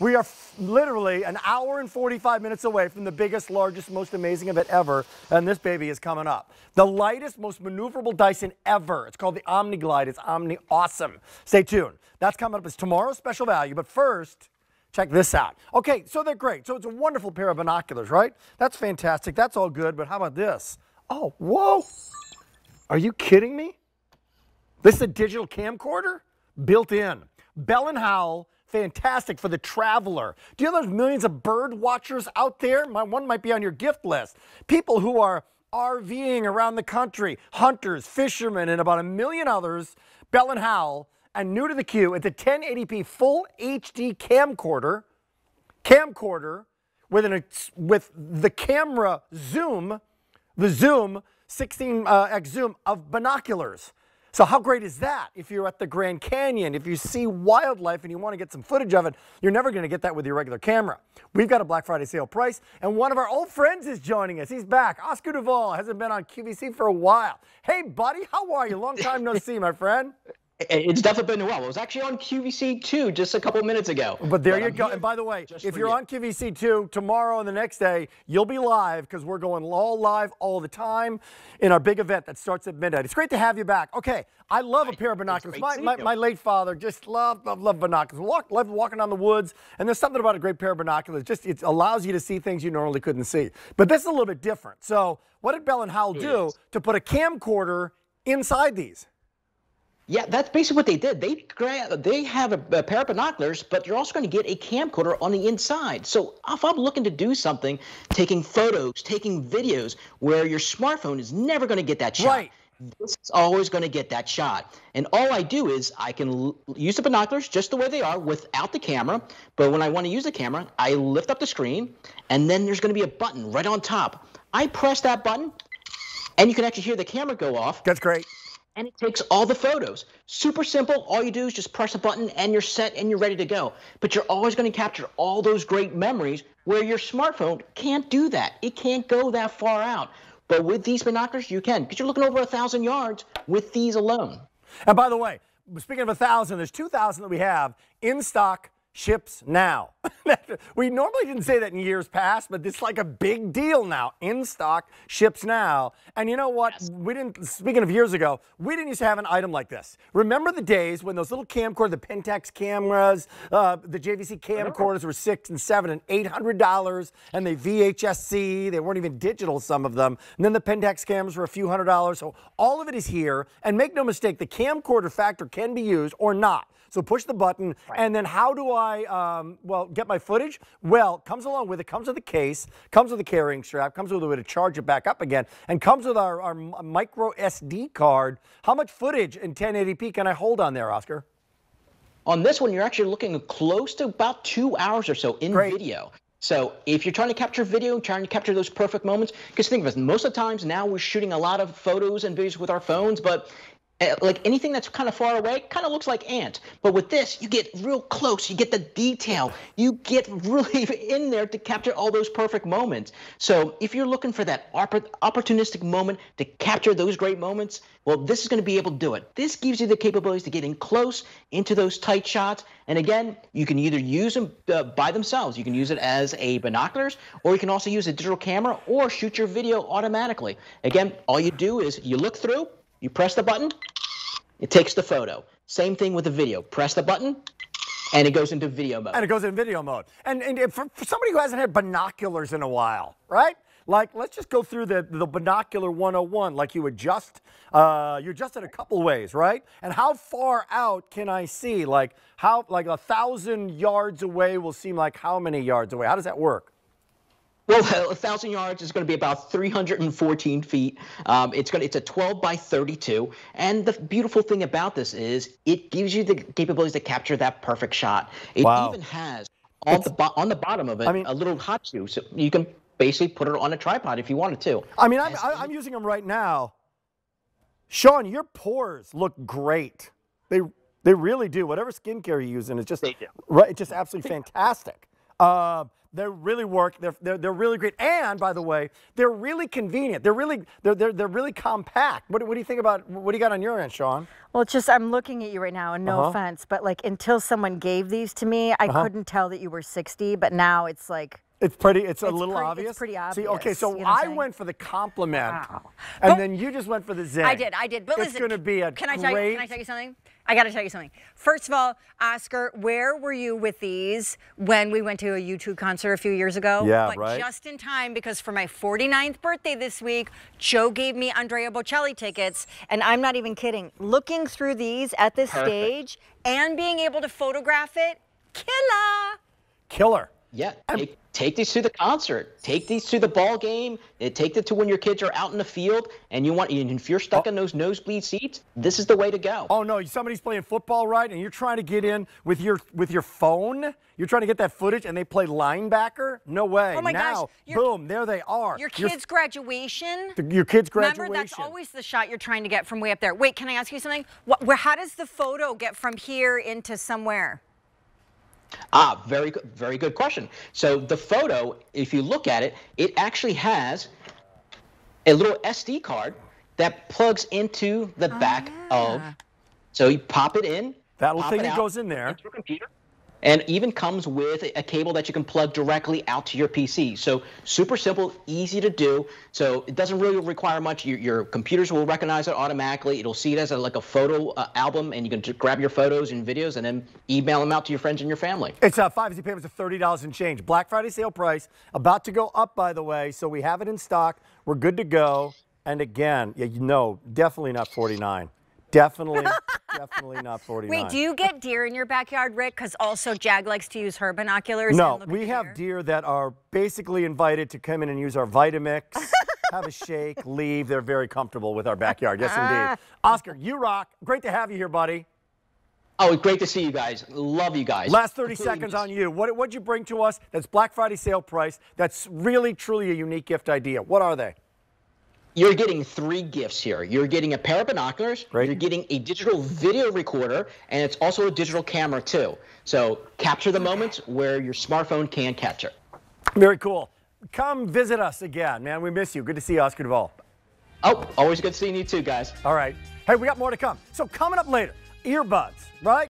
We are literally an hour and 45 minutes away from the biggest, largest, most amazing event ever, and this baby is coming up. The lightest, most maneuverable Dyson ever. It's called the Omni Glide. It's Omni Awesome. Stay tuned. That's coming up as tomorrow's special value, but first, check this out. Okay, so they're great. So it's a wonderful pair of binoculars, right? That's fantastic. That's all good, but how about this? Oh, whoa. Are you kidding me? This is a digital camcorder? Built in. Bell & Howell fantastic for the traveler. Do you know there's millions of bird watchers out there? My, one might be on your gift list. People who are RVing around the country, hunters, fishermen, and about a million others. Bell and Howell, and new to the queue, it's a 1080p full HD camcorder, camcorder with an with the camera zoom, the zoom 16x uh, zoom of binoculars. So how great is that? If you're at the Grand Canyon, if you see wildlife and you want to get some footage of it, you're never going to get that with your regular camera. We've got a Black Friday sale price, and one of our old friends is joining us. He's back. Oscar Duvall hasn't been on QVC for a while. Hey, buddy, how are you? Long time no see, my friend. It's definitely been a while. It was actually on QVC two just a couple minutes ago. But there but you I'm go. And by the way, if you're you. on QVC two tomorrow and the next day, you'll be live because we're going all live all the time in our big event that starts at midnight. It's great to have you back. Okay, I love a pair of binoculars. My, my, my, late father just loved loved, loved binoculars. Walk, loved walking on the woods, and there's something about a great pair of binoculars. Just it allows you to see things you normally couldn't see. But this is a little bit different. So what did Bell and Howell do to put a camcorder inside these? Yeah, that's basically what they did. They they have a, a, pair of binoculars, but you're also going to get a camcorder on the inside. So if I'm looking to do something, taking photos, taking videos, where your smartphone is never going to get that shot. Right. This is always going to get that shot. And all I do is I can l- use the binoculars just the way they are without the camera. But when I want to use the camera, I lift up the screen, and then there's going to be a button right on top. I press that button, and you can actually hear the camera go off. That's great and it takes all the photos. Super simple. All you do is just press a button and you're set and you're ready to go. But you're always going to capture all those great memories where your smartphone can't do that. It can't go that far out. But with these binoculars, you can because you're looking over a thousand yards with these alone. And by the way, speaking of a thousand, there's two thousand that we have in stock ships now. we normally didn't say that in years past, but it's like a big deal now. In stock, ships now. And you know what? Yes. We didn't, speaking of years ago, we didn't used to have an item like this. Remember the days when those little camcorder, the Pentax cameras, uh, the JVC camcorders were six and seven and $800 and they VHSC, they weren't even digital, some of them. And then the Pentax cameras were a few hundred dollars. So all of it is here. And make no mistake, the camcorder factor can be used or not. So push the button. Right. And then how do I, um, well, get my footage? Well, comes along with it, comes with a case, comes with a carrying strap, comes with a way to charge it back up again, and comes with our, our micro SD card. How much footage in 1080p can I hold on there, Oscar? On this one, you're actually looking close to about two hours or so in Great. video. So if you're trying to capture video, trying to capture those perfect moments, because think of it, most of the times now we're shooting a lot of photos and videos with our phones, but Eh, like anything that's kind of far away kind of looks like ant but with this you get real close you get the detail you get really in there to capture all those perfect moments so if you're looking for that opportunistic moment to capture those great moments well this is going to be able to do it this gives you the capabilities to get in close into those tight shots and again you can either use them uh, by themselves you can use it as a binoculars or you can also use a digital camera or shoot your video automatically again all you do is you look through you press the button, it takes the photo. Same thing with the video. Press the button, and it goes into video mode. And it goes in video mode. And, and for, for, somebody who hasn't had binoculars in a while, right? Like, let's just go through the, the binocular 101. Like, you adjust, uh, you adjust it a couple ways, right? And how far out can I see? Like, how, like a thousand yards away will seem like how many yards away? How does that work? Well, a thousand yards is going to be about 314 feet. Um, it's going to, it's a 12 by 32, and the beautiful thing about this is it gives you the capabilities to capture that perfect shot. It wow. even has on it's, the bo- on the bottom of it I mean, a little hot shoe, so you can basically put it on a tripod if you wanted to. I mean, I'm, I'm using them right now. Sean, your pores look great. They they really do. Whatever skincare you are using is just right, it's just absolutely fantastic. Uh, um, they really work. They're, they're, they're, really great. And by the way, they're really convenient. They're really they're, they're, they're really compact. What, what do you think about what do you got on your end, Sean? Well, it's just I'm looking at you right now, and no uh -huh. offense, but like until someone gave these to me, I uh -huh. couldn't tell that you were 60. But now it's like it's pretty. It's, it's a little pre obvious. It's pretty obvious. See, okay, so you know I went for the compliment, wow. and but, then you just went for the zing. I did. I did. But it's listen, going to be a can I tell great... you? Can I tell you something? I got to tell you something. First of all, Oscar, where were you with these when we went to a YouTube concert a few years ago? Yeah, but right. Just in time because for my 49th birthday this week, Joe gave me Andrea Bocelli tickets, and I'm not even kidding. Looking through these at this Perfect. stage and being able to photograph it, killer. Killer. Yeah. it take these to the concert, take these to the ball game, eh, take it to when your kids are out in the field and you want if you're stuck oh. in those nosebleed seats, this is the way to go. Oh no, somebody's playing football right and you're trying to get in with your with your phone, you're trying to get that footage and they play linebacker? No way. Oh my now, gosh. Your, boom, there they are. Your kids your, graduation? The, your kids graduation. Remember that's always the shot you're trying to get from way up there. Wait, can I ask you something? What, where how does the photo get from here into somewhere? Ah, very very good question. So the photo, if you look at it, it actually has a little SD card that plugs into the oh, back yeah. of. So you pop it in. That little thing that goes in there. Into computer and even comes with a cable that you can plug directly out to your PC. So super simple, easy to do. So it doesn't really require much. Your, your computers will recognize it automatically. It'll see it as a, like a photo uh, album, and you can grab your photos and videos and then email them out to your friends and your family. It's uh, five easy payments of $30 and change. Black Friday sale price about to go up, by the way. So we have it in stock. We're good to go. And again, yeah, no, definitely not 49. Definitely Definitely not 49. Wait, do you get deer in your backyard, Rick? Because also Jag likes to use her binoculars. No, we have deer. deer that are basically invited to come in and use our Vitamix. have a shake, leave. They're very comfortable with our backyard. Yes, indeed. Ah. Oscar, you rock. Great to have you here, buddy. Oh, great to see you guys. Love you guys. Last 30 seconds on you. What, did you bring to us that's Black Friday sale price that's really, truly a unique gift idea? What are they? you're getting three gifts here. You're getting a pair of binoculars, right. you're getting a digital video recorder, and it's also a digital camera too. So capture the moments where your smartphone can capture. Very cool. Come visit us again, man. We miss you. Good to see you, Oscar Duvall. Oh, always good seeing you too, guys. All right. Hey, we got more to come. So coming up later, earbuds, right?